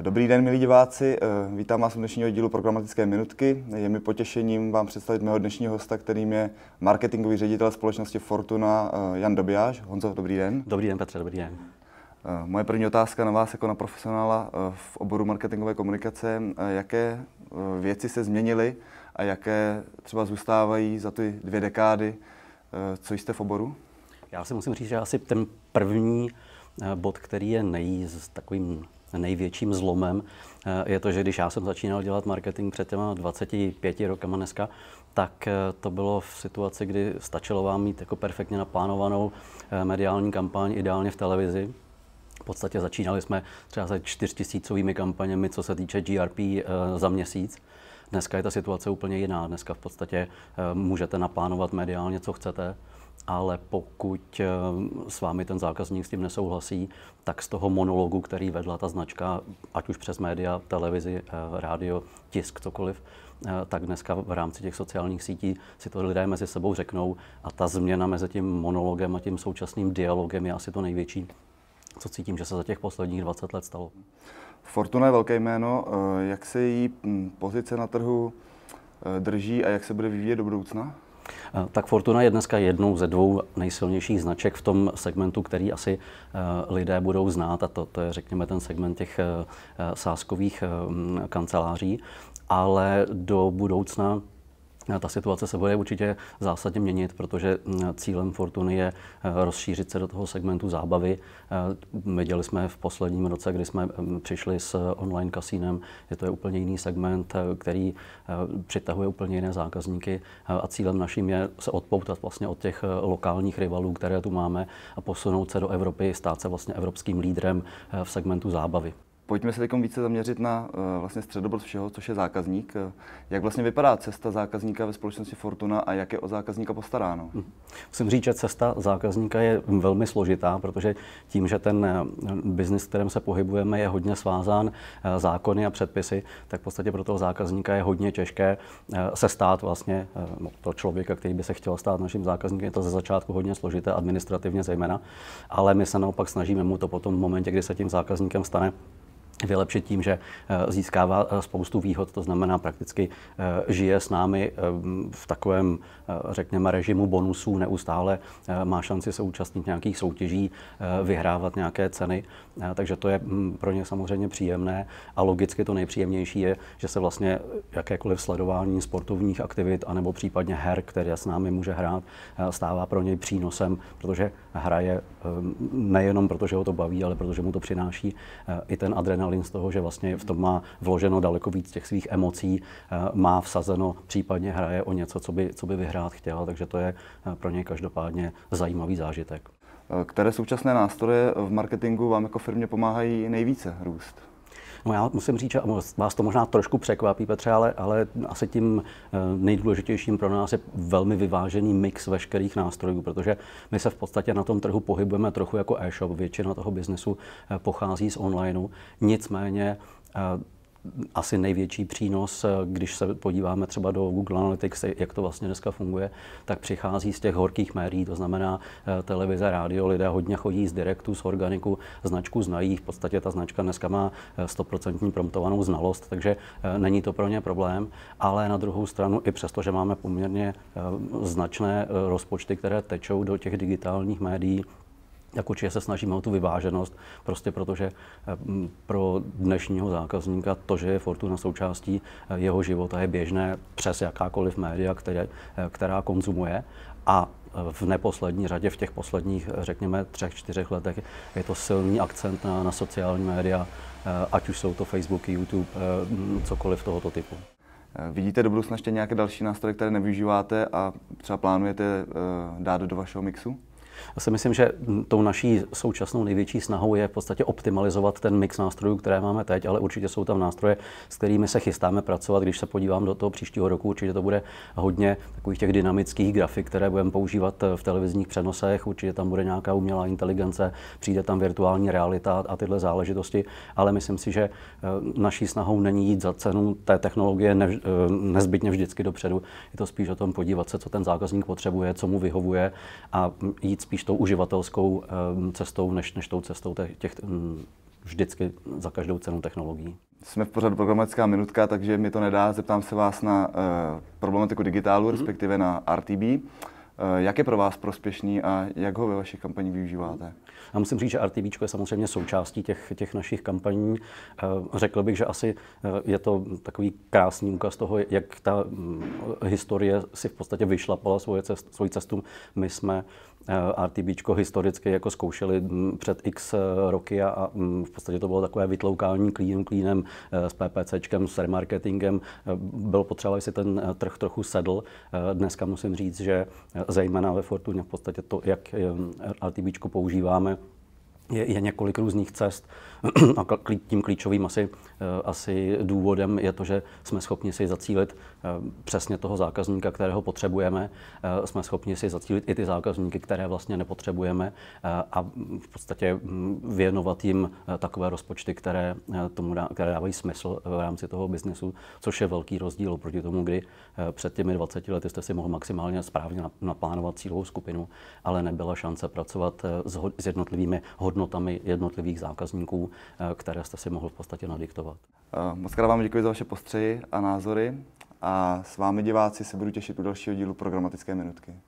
Dobrý den, milí diváci. Eh, vítám vás u dnešního dílu programatické minutky. Je mi potěšením vám představit mého dnešního hosta, kterým je marketingový ředitel společnosti Fortuna eh, Jan Dobijáš. Honzo, dobrý den. Dobrý den, Petře, dobrý den. Eh, moje první otázka na vás jako na profesionála v oboru marketingové komunikace. Jaké věci se změnily a jaké třeba zůstávají za ty dvě dekády, co jste v oboru? Já si musím říct, že asi ten první bod, který je s takovým největším zlomem eh, je to, že když já jsem začínal dělat marketing před těma 25 rokama dneska, tak eh, to bylo v situaci, kdy stačilo vám mít jako perfektně naplánovanou eh, mediální kampaň, ideálně v televizi, v podstatě začínali jsme třeba se čtyřtisícovými kampaněmi, co se týče GRP za měsíc. Dneska je ta situace úplně jiná. Dneska v podstatě můžete naplánovat mediálně, co chcete ale pokud eh, s vámi ten zákazník s tím nesouhlasí, tak z toho monologu, který vedla ta značka, ať už přes média, televizi, eh, rádio, tisk, cokoliv, eh, tak dneska v rámci těch sociálních sítí si to lidé mezi sebou řeknou a ta změna mezi tím monologem a tím současným dialogem je asi to největší, co cítím, že se za těch posledních 20 let stalo. Fortuna je velké jméno. Jak se její hm, pozice na trhu drží a jak se bude vyvíjet do budoucna? Eh, tak Fortuna je dneska jednou ze dvou nejsilnějších značek v tom segmentu, který asi eh, lidé budou znát, a to, to je, řekněme, ten segment těch eh, sáskových kanceláří. Ale do budoucna ta situace se bude určitě zásadně měnit, protože cílem Fortuny je e, rozšířit se do toho segmentu zábavy. E, viděli jsme v posledním roce, kdy jsme přišli s online kasínem, je to je úplně jiný segment, e, který přitahuje úplně jiné zákazníky a cílem naším je se odpoutat vlastně od těch lokálních rivalů, které tu máme a posunout se do Evropy, stát se vlastně evropským lídrem v segmentu zábavy. Pojďme se teď více zaměřit na eh, vlastně středobod všeho, což je zákazník. Eh, jak vlastně vypadá cesta zákazníka ve společnosti Fortuna a jak je o zákazníka postaráno? Mhm. Musím říct, že cesta zákazníka je velmi složitá, protože tím, že ten eh, biznis, kterým se pohybujeme, je hodně svázán zákony a předpisy, tak v podstatě pro toho zákazníka je hodně těžké se stát vlastně, no, pro člověka, který by se chtěl stát naším zákazníkem, je to ze začátku hodně složité, administrativně zejména, ale my se naopak snažíme mu to potom v momentě, kdy se tím zákazníkem stane, vylepšit tím, že eh, získává eh, spoustu výhod, to znamená prakticky eh, žije s námi v takovém, řekněme, režimu bonusů, neustále má šanci se účastnit nějakých soutěží, vyhrávat nějaké ceny, takže to je hm, pro ně samozřejmě příjemné a logicky to nejpříjemnější je, že se vlastně jakékoliv sledování sportovních aktivit anebo případně her, které s námi může hrát, stává pro něj přínosem, protože hraje nejenom protože ho to baví, ale protože mu to přináší i ten adrenalin adrenalin z toho, že vlastně v tom má vloženo daleko víc těch svých emocí, eh, má vsazeno, případně hraje o něco, co by, co by vyhrát chtěl, takže to je eh, pro něj každopádně zajímavý zážitek. Eh, které současné nástroje v marketingu vám jako firmě pomáhají nejvíce růst? No já musím říct, že vás to možná trošku překvapí, Petře, ale, ale asi tím eh, nejdůležitějším pro nás je velmi vyvážený mix veškerých nástrojů, protože my se v podstatě na tom trhu pohybujeme trochu jako e-shop. Většina toho biznesu eh, pochází z onlineu. Nicméně eh, asi největší přínos, eh, když se podíváme třeba do Google Analytics, jak to vlastně dneska funguje, tak přichází z těch horkých médií, to znamená eh, televize, rádio, lidé hodně chodí z direktu, z organiku, značku znají, v podstatě ta značka dneska má 100% eh, promptovanou znalost, takže není to pro ně problém, ale na druhou stranu i přesto, že máme poměrně značné rozpočty, které tečou do těch digitálních médií, tak jako určitě se snažíme o tu vyváženost, prostě protože eh, pro dnešního zákazníka to, že je Fortuna součástí eh, jeho života, je běžné přes jakákoliv média, které, eh, která konzumuje. A v neposlední řadě, v těch posledních, řekněme, třech, čtyřech letech, je to silný akcent na, na sociální média, ať už jsou to Facebook, YouTube, cokoliv tohoto typu. Vidíte do budoucna ještě nějaké další nástroje, které nevyužíváte a třeba plánujete dát do vašeho mixu? Já si myslím, že tou naší současnou největší snahou je v podstatě optimalizovat ten mix nástrojů, které máme teď, ale určitě jsou tam nástroje, s kterými se chystáme pracovat. Když se podívám do toho příštího roku, určitě to bude hodně takových těch dynamických grafik, které budeme používat v televizních přenosech, určitě tam bude nějaká umělá inteligence, přijde tam virtuální realita a tyhle záležitosti, ale myslím si, že eh, naší snahou není jít za cenu té technologie eh, nezbytně vždycky dopředu. Je to spíš o tom podívat se, co ten zákazník potřebuje, co mu vyhovuje a jít spíš tou uživatelskou ehm, cestou, než, než tou cestou těch hm, vždycky za každou cenu technologií. Jsme v pořadu programatická minutka, takže mi to nedá. Zeptám se vás na uh, problematiku digitálu, mm-hmm. respektive na RTB. Eh, jak je pro vás prospěšný a jak ho ve vašich kampaních využíváte? Já musím říct, že RTV je samozřejmě součástí těch, těch našich kampaní. Eh, řekl bych, že asi eh, je to takový krásný úkaz toho, jak ta mm, historie si v podstatě vyšlapala svoje cest, svoji cestu. My jsme RTB historicky jako zkoušeli mm, před x roky a mm, v podstatě to bylo takové vytloukání klínem, klínem s PPCčkem, s remarketingem. Bylo potřeba, aby si ten trh trochu sedl. Dneska musím říct, že zejména ve Fortuně v podstatě to, jak eh, LTBčko používáme, je, je několik různých cest a tím klíčovým asi, eh, asi důvodem je to, že jsme schopni si zacílit eh, přesně toho zákazníka, kterého potřebujeme. Eh, jsme schopni si zacílit i ty zákazníky, které vlastně nepotřebujeme a v podstatě hm, věnovat jim takové rozpočty, které, tomu dá, které dávají smysl v rámci toho biznesu, což je velký rozdíl proti tomu, kdy před těmi 20 lety jste si mohl maximálně správně naplánovat cílovou skupinu, ale nebyla šance pracovat s jednotlivými hodnotami hodnotami jednotlivých zákazníků, eh, které jste si mohl v podstatě nadiktovat. Eh, moc krát vám děkuji za vaše postřeji a názory a s vámi diváci se budu těšit u dalšího dílu programatické minutky.